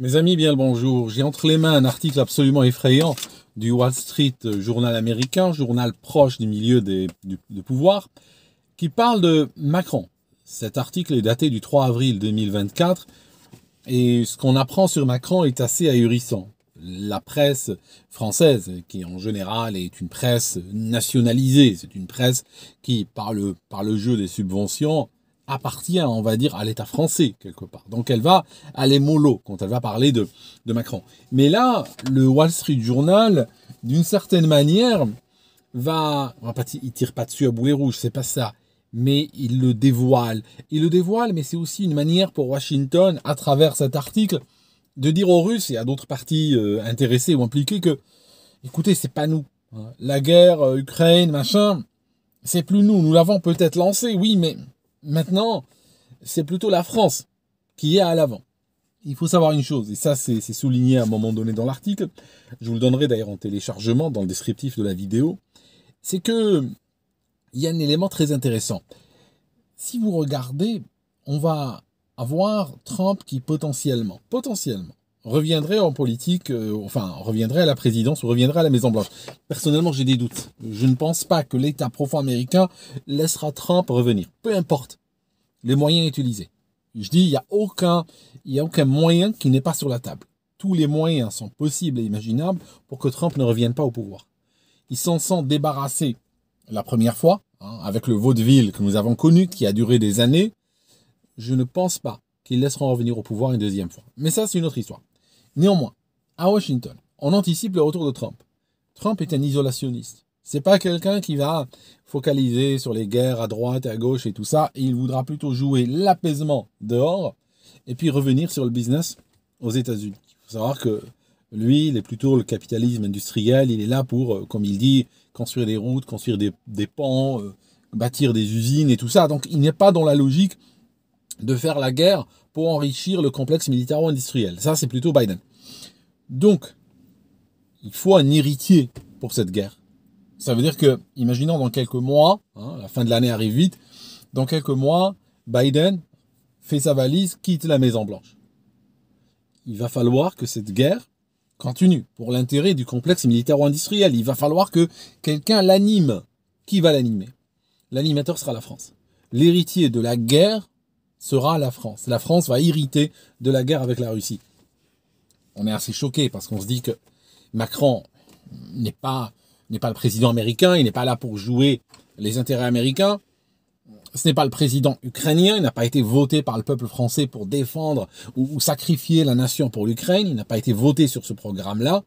Mes amis, bien le bonjour. J'ai entre les mains un article absolument effrayant du Wall Street Journal américain, journal proche du milieu du, pouvoir, qui parle de Macron. Cet article est daté du 3 avril 2024 et ce qu'on apprend sur Macron est assez ahurissant. La presse française, qui en général est une presse nationalisée, c'est une presse qui, par le jeu des subventions, appartient, on va dire, à l'État français, quelque part. Donc elle va aller mollo quand elle va parler de, de Macron. Mais là, le Wall Street Journal, d'une certaine manière, va... On va pas il tire pas dessus à boulet rouge, c'est pas ça. Mais il le dévoile. Il le dévoile, mais c'est aussi une manière pour Washington, à travers cet article, de dire aux Russes et à d'autres parties euh, intéressées ou impliquées que, écoutez, c'est pas nous. Hein. La guerre, euh, Ukraine, machin, c'est plus nous. Nous l'avons peut-être lancé, oui, mais Maintenant, c'est plutôt la France qui est à l'avant. Il faut savoir une chose, et ça c'est souligné à un moment donné dans l'article, je vous le donnerai d'ailleurs en téléchargement dans le descriptif de la vidéo, c'est que il y a un élément très intéressant. Si vous regardez, on va avoir Trump qui potentiellement, potentiellement, reviendrait en politique, euh, enfin reviendrait à la présidence ou reviendrait à la Maison Blanche. Personnellement, j'ai des doutes. Je ne pense pas que l'État profond américain laissera Trump revenir, peu importe les moyens utilisés. Je dis, il n'y a aucun, il a aucun moyen qui n'est pas sur la table. Tous les moyens sont possibles et imaginables pour que Trump ne revienne pas au pouvoir. Ils s'en sent débarrassé la première fois, hein, avec le vaudeville que nous avons connu, qui a duré des années. Je ne pense pas qu'ils laisseront revenir au pouvoir une deuxième fois. Mais ça, c'est une autre histoire. Néanmoins, à Washington, on anticipe le retour de Trump. Trump est un isolationniste. C'est pas quelqu'un qui va focaliser sur les guerres à droite et à gauche et tout ça. il voudra plutôt jouer l'apaisement dehors et puis revenir sur le business aux États-Unis. Il faut savoir que lui, il est plutôt le capitalisme industriel. Il est là pour, euh, comme il dit, construire des routes, construire des, ponts, euh, bâtir des usines et tout ça. Donc il n'est pas dans la logique de faire la guerre pour enrichir le complexe militaro-industriel. Ça, c'est plutôt Biden. Donc, il faut un héritier pour cette guerre. Ça veut dire que, imaginons dans quelques mois, hein, la fin de l'année arrive vite, dans quelques mois, Biden fait sa valise, quitte la Maison Blanche. Il va falloir que cette guerre continue pour l'intérêt du complexe militaro-industriel. Il va falloir que quelqu'un l'anime. Qui va l'animer L'animateur sera la France. L'héritier de la guerre sera la France. La France va hériter de la guerre avec la Russie on est assez choqué parce qu'on se dit que Macron n'est pas, n'est pas le président américain, il n'est pas là pour jouer les intérêts américains. Ce n'est pas le président ukrainien, il n'a pas été voté par le peuple français pour défendre ou, sacrifier la nation pour l'Ukraine, il n'a pas été voté sur ce programme-là.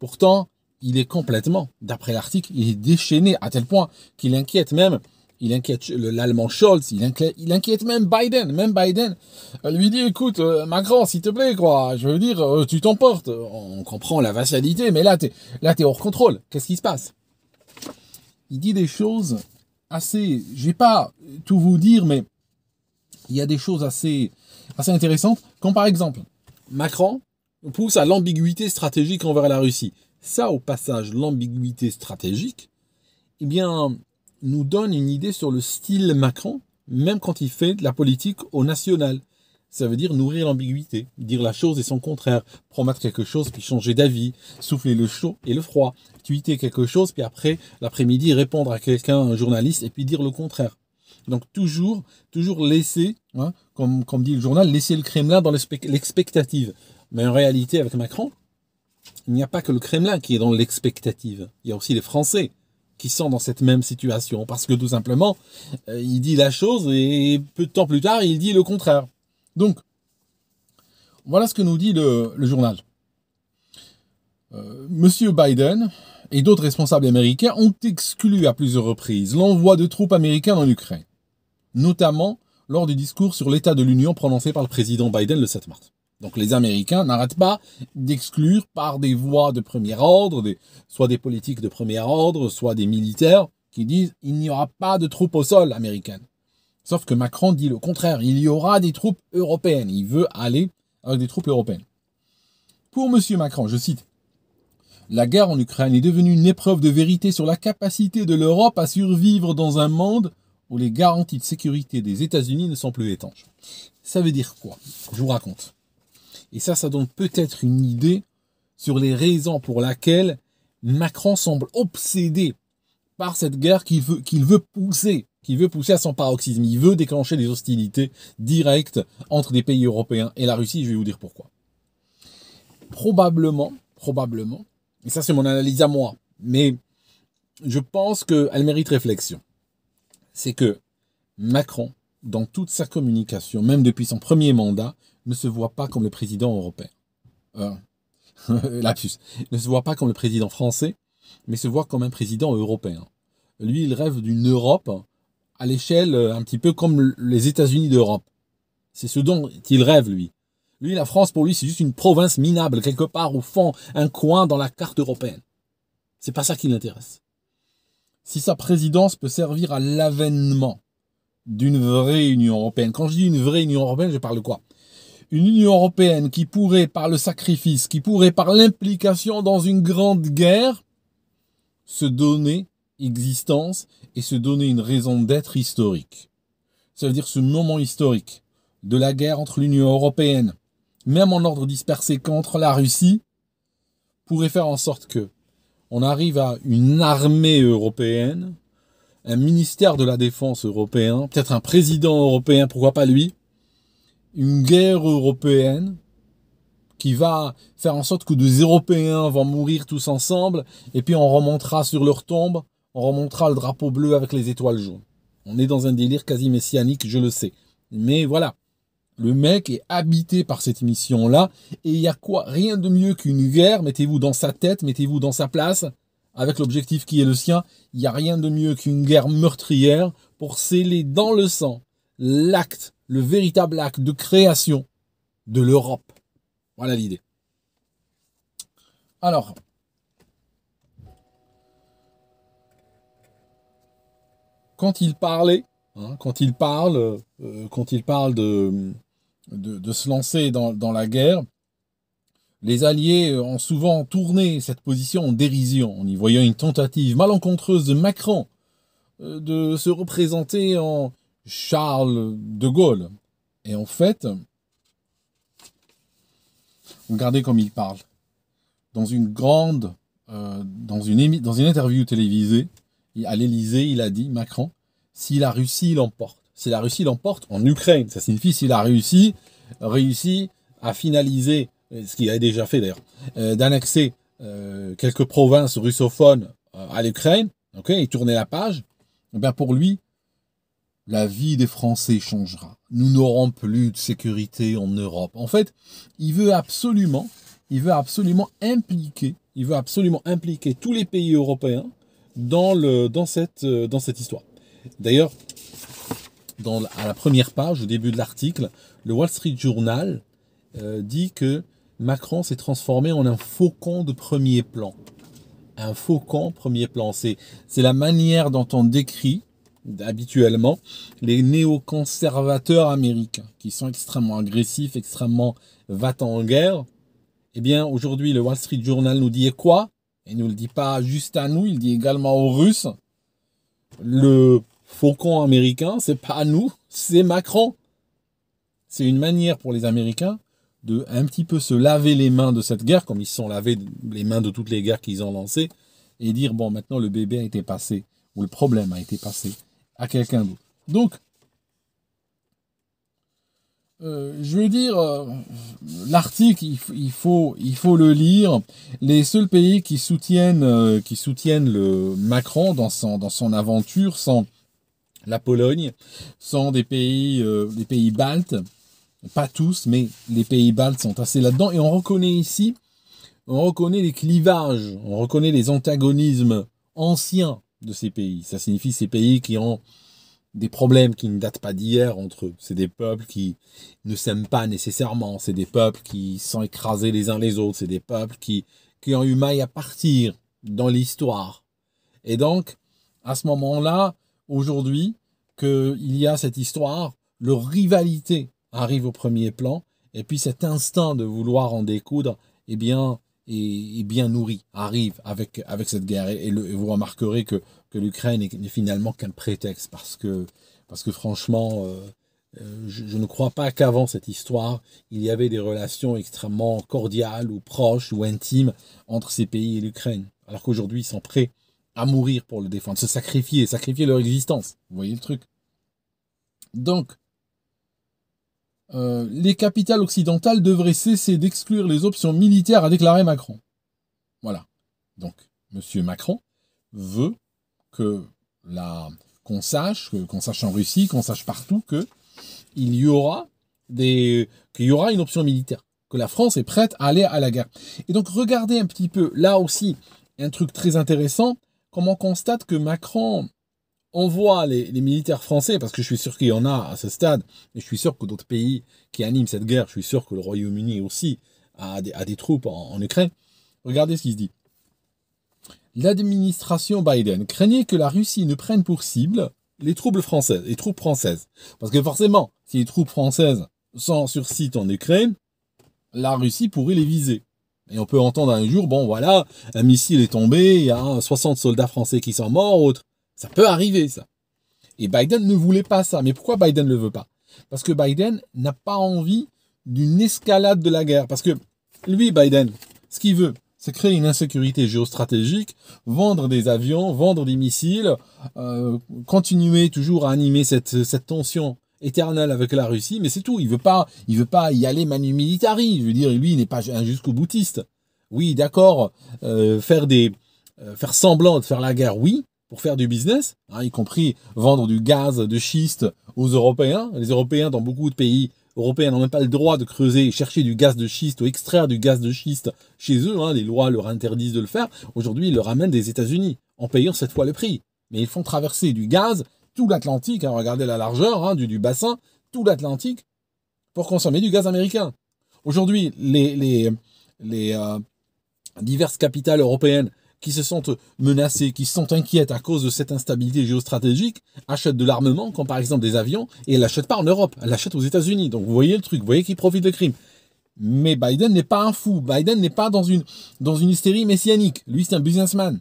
Pourtant, il est complètement, d'après l'article, il est déchaîné à tel point qu'il inquiète même il inquiète l'Allemand Scholz, il inquiète, même Biden. Même Biden euh, lui dit, écoute, euh, Macron, s'il te plaît, quoi, je veux dire, euh, tu t'emportes. On comprend la vassalité, mais là, tu là, hors contrôle. Qu'est-ce qui se passe Il dit des choses assez, je vais pas tout vous dire, mais il y a des choses assez, assez intéressantes, comme par exemple, Macron pousse à l'ambiguïté stratégique envers la Russie. Ça, au passage, l'ambiguïté stratégique, eh bien, nous donne une idée sur le style Macron, même quand il fait de la politique au national. Ça veut dire nourrir l'ambiguïté, dire la chose et son contraire, promettre quelque chose puis changer d'avis, souffler le chaud et le froid, tweeter quelque chose puis après l'après-midi répondre à quelqu'un, un journaliste et puis dire le contraire. Donc toujours, toujours laisser, hein, comme, comme dit le journal, laisser le Kremlin dans l'expectative. Mais en réalité, avec Macron, il n'y a pas que le Kremlin qui est dans l'expectative. Il y a aussi les Français qui sont dans cette même situation. Parce que tout simplement, euh, il dit la chose et peu de temps plus tard, il dit le contraire. Donc, voilà ce que nous dit le, journal. Euh, Monsieur Biden et d'autres responsables américains ont exclu à plusieurs reprises l'envoi de troupes américaines en Ukraine, notamment lors du discours sur l'état de l'Union prononcé par le président Biden le 7 mars. Donc les Américains n'arrêtent pas d'exclure par des voix de premier ordre, soit des politiques de premier ordre, soit des militaires, qui disent il n'y aura pas de troupes au sol américaines. Sauf que Macron dit le contraire, il y aura des troupes européennes, il veut aller avec des troupes européennes. Pour M. Macron, je cite, La guerre en Ukraine est devenue une épreuve de vérité sur la capacité de l'Europe à survivre dans un monde où les garanties de sécurité des États-Unis ne sont plus étanches. Ça veut dire quoi Je vous raconte. Et ça, ça donne peut-être une idée sur les raisons pour lesquelles Macron semble obsédé par cette guerre qu'il veut, qu'il veut pousser, qu'il veut pousser à son paroxysme. Il veut déclencher des hostilités directes entre des pays européens et la Russie. Je vais vous dire pourquoi. Probablement, probablement, et ça c'est mon analyse à moi, mais je pense qu'elle mérite réflexion. C'est que Macron, dans toute sa communication, même depuis son premier mandat, ne se voit pas comme le président européen. Euh, lapsus. Ne se voit pas comme le président français, mais se voit comme un président européen. Lui, il rêve d'une Europe à l'échelle euh, un petit peu comme les États-Unis d'Europe. C'est ce dont il rêve, lui. Lui, la France, pour lui, c'est juste une province minable, quelque part au fond, un coin dans la carte européenne. C'est pas ça qui l'intéresse. Si sa présidence peut servir à l'avènement d'une vraie Union européenne, quand je dis une vraie Union européenne, je parle de quoi une Union européenne qui pourrait, par le sacrifice, qui pourrait, par l'implication dans une grande guerre, se donner existence et se donner une raison d'être historique. Ça veut dire ce moment historique de la guerre entre l'Union européenne, même en ordre dispersé contre la Russie, pourrait faire en sorte que on arrive à une armée européenne, un ministère de la défense européen, peut-être un président européen, pourquoi pas lui, une guerre européenne qui va faire en sorte que des Européens vont mourir tous ensemble, et puis on remontera sur leur tombe, on remontera le drapeau bleu avec les étoiles jaunes. On est dans un délire quasi messianique, je le sais. Mais voilà, le mec est habité par cette mission-là, et il y a quoi Rien de mieux qu'une guerre, mettez-vous dans sa tête, mettez-vous dans sa place, avec l'objectif qui est le sien, il n'y a rien de mieux qu'une guerre meurtrière pour sceller dans le sang l'acte le véritable acte de création de l'Europe. Voilà l'idée. Alors, quand il parlait, hein, quand il parle, euh, quand il parle de, de, se lancer dans, la guerre, les Alliés euh, ont souvent tourné cette position en dérision, en y voyant une tentative malencontreuse de Macron euh, de se représenter en, Charles de Gaulle. Et en fait, regardez comme il parle. Dans une grande, euh, dans, une dans une interview télévisée, à l'Élysée, il a dit, Macron, si la Russie l'emporte, si la Russie l'emporte en Ukraine, ça signifie s'il a réussi réussi à finaliser, euh, ce qu'il avait déjà fait d'ailleurs, euh, d'annexer quelques provinces russophones à l'Ukraine, ok, et tourner la page, eh ben, pour lui, la vie des Français changera. Nous n'aurons plus de sécurité en Europe. En fait, il veut absolument, il absolument impliquer, il veut absolument impliquer tous les pays européens dans, le, dans, cette, euh, dans cette histoire. D'ailleurs, dans, à la première page, au début de l'article, le Wall Street Journal euh, dit que Macron s'est transformé en un faucon de premier plan. Un faucon premier plan, c'est la manière dont on décrit habituellement les néoconservateurs américains, qui sont extrêmement agressifs, extrêmement va en guerre. Eh bien, aujourd'hui, le Wall Street Journal nous dit quoi Il ne le dit pas juste à nous, il dit également aux Russes. Le faucon américain, c'est pas à nous, c'est Macron. C'est une manière pour les Américains de un petit peu se laver les mains de cette guerre, comme ils se sont lavés les mains de toutes les guerres qu'ils ont lancées, et dire, bon, maintenant le bébé a été passé, ou le problème a été passé quelqu'un d'autre. Donc, euh, je veux dire, euh, l'article, il, faut, il faut le lire. Les seuls pays qui soutiennent, euh, qui soutiennent le Macron dans son, dans son aventure sans la Pologne, sont des pays, des pays baltes. Pas tous, mais les pays baltes sont assez là-dedans. Et on reconnaît ici, on reconnaît les clivages, on reconnaît les antagonismes anciens de ces pays. Ça signifie ces pays qui ont des problèmes qui ne datent pas d'hier entre eux. C'est des peuples qui ne s'aiment pas nécessairement. C'est des peuples qui sont écrasés les uns les autres. C'est des peuples qui, qui ont eu maille à partir dans l'histoire. Et donc, à ce moment-là, aujourd'hui, qu'il y a cette histoire, leur rivalité arrive au premier plan. Et puis cet instinct de vouloir en découdre, eh bien, et, bien nourri arrive avec, avec cette guerre. Et, vous remarquerez que, l'Ukraine n'est finalement qu'un prétexte parce que, parce que franchement, euh, euh, je, je, ne crois pas qu'avant cette histoire, il y avait des relations extrêmement cordiales ou proches ou intimes entre ces pays et l'Ukraine. Alors qu'aujourd'hui, ils sont prêts à mourir pour le défendre, se sacrifier, sacrifier leur existence. Vous voyez le truc Donc, euh, les capitales occidentales devraient cesser d'exclure les options militaires, a déclaré Macron. Voilà. Donc, M. Macron veut que la, qu'on sache, qu'on sache en Russie, qu'on sache partout que il y aura des, qu'il y aura une option militaire, que la France est prête à aller à la guerre. Et donc, regardez un petit peu, là aussi, un truc très intéressant, comment on constate que Macron, on voit les, militaires français, parce que je suis sûr qu'il y en a à ce stade, et je suis sûr que d'autres pays qui animent cette guerre, je suis sûr que le Royaume-Uni aussi a des, troupes en, Ukraine. Regardez ce qui se dit. L'administration Biden craignait que la Russie ne prenne pour cible les troubles françaises, les troupes françaises. Parce que forcément, si les troupes françaises sont sur site en Ukraine, la Russie pourrait les viser. Et on peut entendre un jour, bon voilà, un missile est tombé, il y a 60 soldats français qui sont morts, autres. Ça peut arriver, ça. Et Biden ne voulait pas ça. Mais pourquoi Biden ne le veut pas Parce que Biden n'a pas envie d'une escalade de la guerre. Parce que lui, Biden, ce qu'il veut, c'est créer une insécurité géostratégique, vendre des avions, vendre des missiles, euh, continuer toujours à animer cette, tension éternelle avec la Russie, mais c'est tout. Il veut pas, il veut pas y aller manu militari. Je veux dire, lui, il n'est pas un jusqu'au boutiste. Oui, d'accord, euh, faire des, euh, faire semblant de faire la guerre, oui, pour faire du business, hein, y compris vendre du gaz de schiste aux Européens. Les Européens, dans beaucoup de pays européens, n'ont même pas le droit de creuser et chercher du gaz de schiste ou extraire du gaz de schiste chez eux. Hein. les lois leur interdisent de le faire. Aujourd'hui, ils le ramènent des États-Unis en payant cette fois le prix. Mais ils font traverser du gaz tout l'Atlantique, hein. regardez la largeur du, bassin, tout l'Atlantique pour consommer du gaz américain. Aujourd'hui, les, euh, diverses capitales européennes qui se sentent menacées, qui sont inquiètes à cause de cette instabilité géostratégique, achètent de l'armement, comme par exemple des avions, et elles l'achètent pas en Europe, elles l'achètent aux États-Unis. Donc vous voyez le truc, vous voyez qu'il profite de crime. Mais Biden n'est pas un fou, Biden n'est pas dans une, dans une hystérie messianique. Lui, c'est un businessman.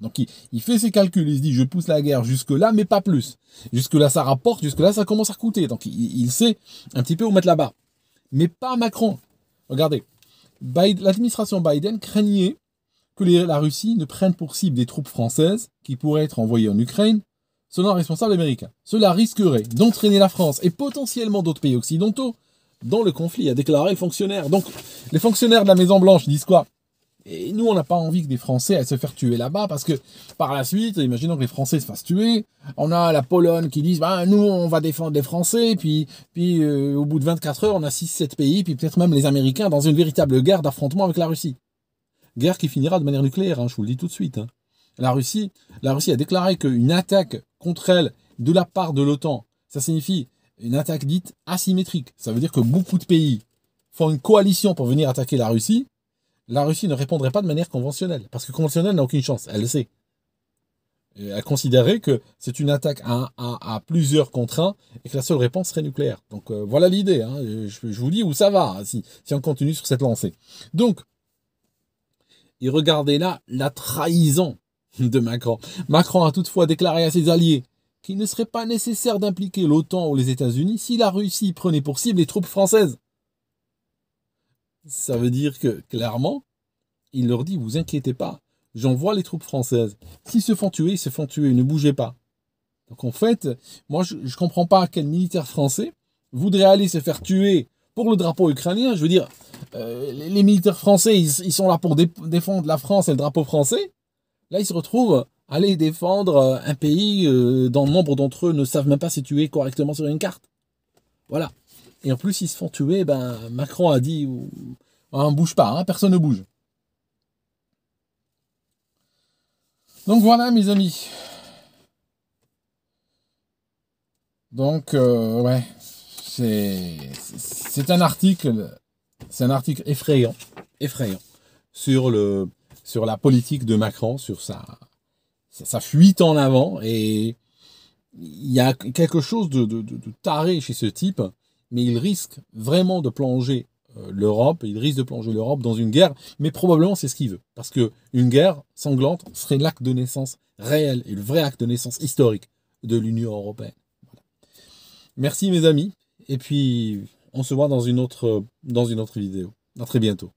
Donc il, fait ses calculs, il se dit je pousse la guerre jusque-là, mais pas plus. Jusque-là, ça rapporte, jusque-là, ça commence à coûter. Donc il, il sait un petit peu où mettre la barre. Mais pas Macron. Regardez, l'administration Biden craignait que la Russie ne prenne pour cible des troupes françaises qui pourraient être envoyées en Ukraine selon un responsable américain. Cela risquerait d'entraîner la France et potentiellement d'autres pays occidentaux dans le conflit, a déclaré le fonctionnaire. Donc les fonctionnaires de la Maison-Blanche disent quoi et nous, on n'a pas envie que des Français se faire tuer là-bas, parce que par la suite, imaginons que les Français se fassent tuer, on a la Pologne qui dit, bah, nous, on va défendre les Français, puis, puis euh, au bout de 24 heures, on a 6-7 pays, puis peut-être même les Américains dans une véritable guerre d'affrontement avec la Russie. Guerre qui finira de manière nucléaire, hein, je vous le dis tout de suite. Hein. La, Russie, la Russie a déclaré qu'une attaque contre elle de la part de l'OTAN, ça signifie une attaque dite asymétrique. Ça veut dire que beaucoup de pays font une coalition pour venir attaquer la Russie. La Russie ne répondrait pas de manière conventionnelle, parce que conventionnelle n'a aucune chance, elle le sait. elle considérait que c'est une attaque à, plusieurs contre et que la seule réponse serait nucléaire. Donc euh, voilà l'idée. Hein, je, vous dis où ça va si, si on continue sur cette lancée. Donc et regardez là la trahison de Macron. Macron a toutefois déclaré à ses alliés qu'il ne serait pas nécessaire d'impliquer l'OTAN ou les États-Unis si la Russie prenait pour cible les troupes françaises. Ça veut dire que, clairement, il leur dit, vous inquiétez pas, j'envoie les troupes françaises. S'ils se font tuer, ils se font tuer, ne bougez pas. Donc en fait, moi je ne comprends pas quel militaire français voudrait aller se faire tuer pour le drapeau ukrainien, je veux dire, euh, les, militaires français, ils, sont là pour défendre la France et le drapeau français. Là, ils se retrouvent à aller défendre euh, un pays euh, dont nombre d'entre eux ne savent même pas tu tuer correctement sur une carte. Voilà. Et en plus, ils se font tuer, ben, Macron a dit, ah, on ne bouge pas, hein, personne ne bouge. Donc voilà, mes amis. Donc, ouais, c'est un article, c'est un article effrayant, effrayant sur le sur la politique de Macron, sur sa sa fuite en avant et il y a quelque chose de, de taré chez ce type, mais il risque vraiment de plonger euh, l'Europe, il risque de plonger l'Europe dans une guerre, mais probablement c'est ce qu'il veut, parce que une guerre sanglante serait l'acte de naissance réel et le vrai acte de naissance historique de l'Union européenne. Merci mes amis, et puis, on se voit dans une autre, dans une autre vidéo. À très bientôt.